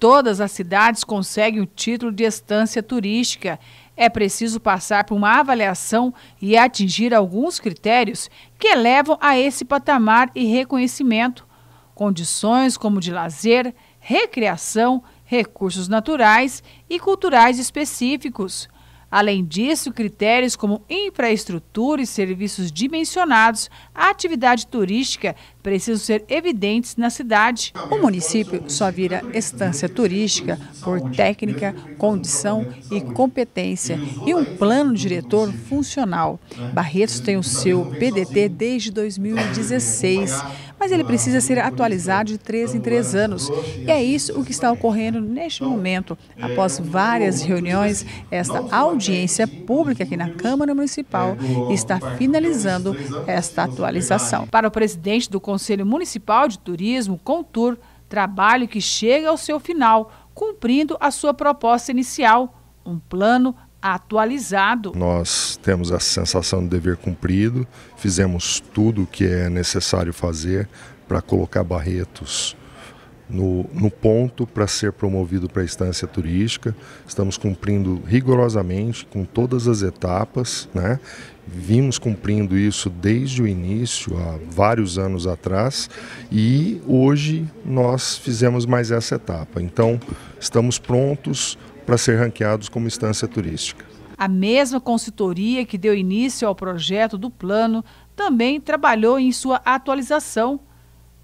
todas as cidades conseguem o título de estância turística. É preciso passar por uma avaliação e atingir alguns critérios que elevam a esse patamar e reconhecimento. Condições como de lazer, recreação, recursos naturais e culturais específicos. Além disso, critérios como infraestrutura e serviços dimensionados à atividade turística precisam ser evidentes na cidade. O município só vira estância turística por técnica, condição e competência e um plano diretor funcional. Barretos tem o seu PDT desde 2016, mas ele precisa ser atualizado de 3 em 3 anos. E é isso o que está ocorrendo neste momento. Após várias reuniões, esta audiência audiência pública aqui na Câmara Municipal está finalizando esta atualização. Para o presidente do Conselho Municipal de Turismo, Contur, trabalho que chega ao seu final, cumprindo a sua proposta inicial, um plano atualizado. Nós temos a sensação de dever cumprido, fizemos tudo o que é necessário fazer para colocar Barretos no, no ponto para ser promovido para a instância turística. Estamos cumprindo rigorosamente com todas as etapas, né? Vimos cumprindo isso desde o início, há vários anos atrás, e hoje nós fizemos mais essa etapa. Então, estamos prontos para ser ranqueados como instância turística. A mesma consultoria que deu início ao projeto do plano também trabalhou em sua atualização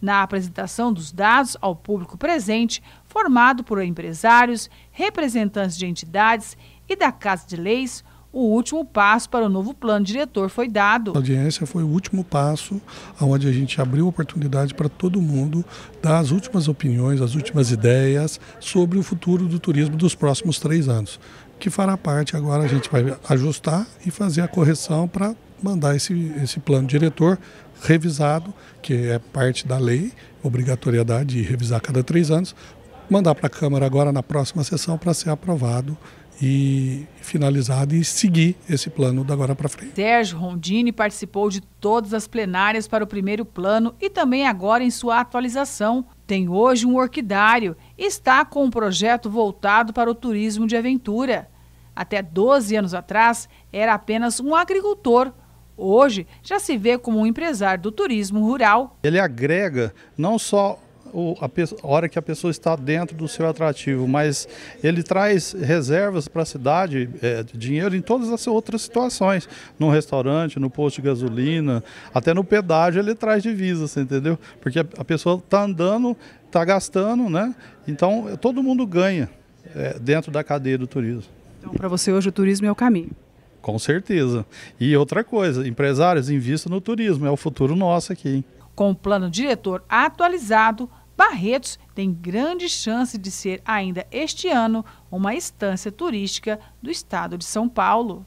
na apresentação dos dados ao público presente, formado por empresários, representantes de entidades e da Casa de Leis, o último passo para o novo plano diretor foi dado. A audiência foi o último passo onde a gente abriu oportunidade para todo mundo dar as últimas opiniões, as últimas ideias sobre o futuro do turismo dos próximos três anos, que fará parte agora, a gente vai ajustar e fazer a correção para mandar esse, esse plano diretor revisado, que é parte da lei, obrigatoriedade de revisar cada três anos, mandar para a Câmara agora na próxima sessão para ser aprovado e finalizado e seguir esse plano da agora para frente. Sérgio Rondini participou de todas as plenárias para o primeiro plano e também agora em sua atualização. Tem hoje um orquidário e está com um projeto voltado para o turismo de aventura. Até 12 anos atrás, era apenas um agricultor hoje já se vê como um empresário do turismo rural. Ele agrega não só a, a, hora que a pessoa está dentro do seu atrativo, mas ele traz reservas para a cidade, é, dinheiro em todas as outras situações, no restaurante, no posto de gasolina, até no pedágio ele traz divisas, entendeu? Porque a, a pessoa está andando, está gastando, né? Então todo mundo ganha é, dentro da cadeia do turismo. Então para você hoje o turismo é o caminho. Com certeza. E outra coisa, empresários, invista no turismo, é o futuro nosso aqui. Hein? Com o plano diretor atualizado, Barretos tem grande chance de ser ainda este ano uma estância turística do estado de São Paulo.